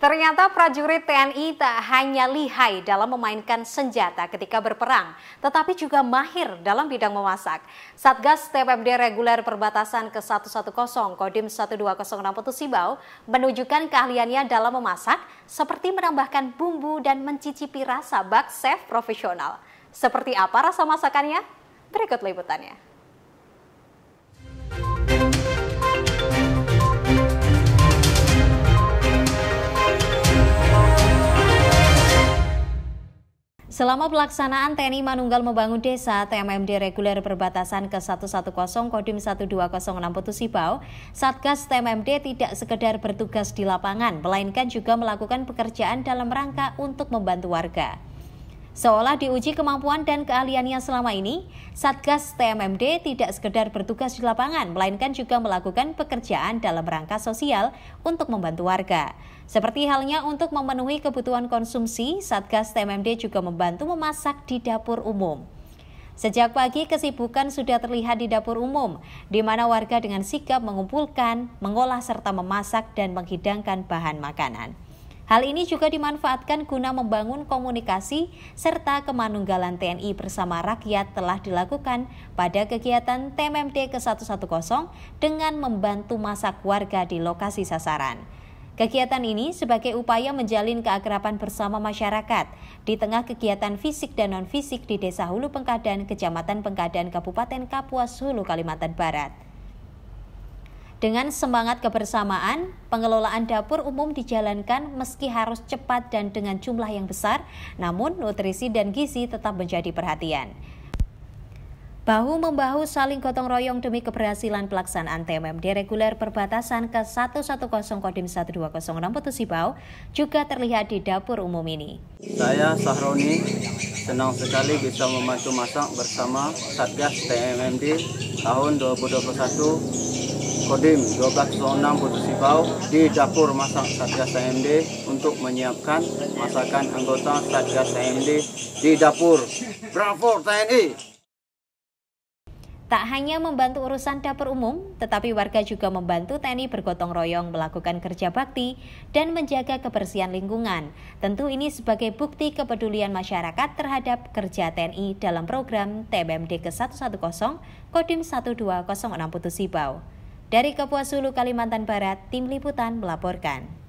Ternyata prajurit TNI tak hanya lihai dalam memainkan senjata ketika berperang, tetapi juga mahir dalam bidang memasak. Satgas TPMD Reguler Perbatasan ke-110 Kodim 1206 Sibau menunjukkan keahliannya dalam memasak seperti menambahkan bumbu dan mencicipi rasa bak chef profesional. Seperti apa rasa masakannya? Berikut liputannya. Selama pelaksanaan TNI Manunggal Membangun Desa, TMMD Reguler perbatasan ke 110 Kodim 1206 Putusibau, Satgas TMMD tidak sekedar bertugas di lapangan, melainkan juga melakukan pekerjaan dalam rangka untuk membantu warga. Seolah diuji kemampuan dan keahliannya selama ini, Satgas TMMD tidak sekedar bertugas di lapangan, melainkan juga melakukan pekerjaan dalam rangka sosial untuk membantu warga. Seperti halnya untuk memenuhi kebutuhan konsumsi, Satgas TMMD juga membantu memasak di dapur umum. Sejak pagi kesibukan sudah terlihat di dapur umum, di mana warga dengan sigap mengumpulkan, mengolah serta memasak dan menghidangkan bahan makanan. Hal ini juga dimanfaatkan guna membangun komunikasi serta kemanunggalan TNI bersama rakyat telah dilakukan pada kegiatan TMMD ke-110 dengan membantu masak warga di lokasi sasaran. Kegiatan ini sebagai upaya menjalin keakraban bersama masyarakat di tengah kegiatan fisik dan non-fisik di Desa Hulu Pengkadan, Kecamatan Pengkadan, Kabupaten Kapuas, Hulu, Kalimantan Barat. Dengan semangat kebersamaan, pengelolaan dapur umum dijalankan meski harus cepat dan dengan jumlah yang besar, namun nutrisi dan gizi tetap menjadi perhatian. Bahu-membahu saling gotong royong demi keberhasilan pelaksanaan TMMD reguler perbatasan ke 110 Kodim 1206 Putusibau juga terlihat di dapur umum ini. Saya Sahroni, senang sekali bisa membantu masak bersama Satgas TMMD tahun 2021 Kodim 1206 Putus Sibau di dapur masak Satgas AMD untuk menyiapkan masakan anggota Satgas AMD di dapur. Bravo TNI! Tak hanya membantu urusan dapur umum, tetapi warga juga membantu TNI bergotong royong melakukan kerja bakti dan menjaga kebersihan lingkungan. Tentu ini sebagai bukti kepedulian masyarakat terhadap kerja TNI dalam program TBMD ke-110 Kodim 1206 Putus Sibau. Dari Kapuas Hulu, Kalimantan Barat, Tim Liputan melaporkan.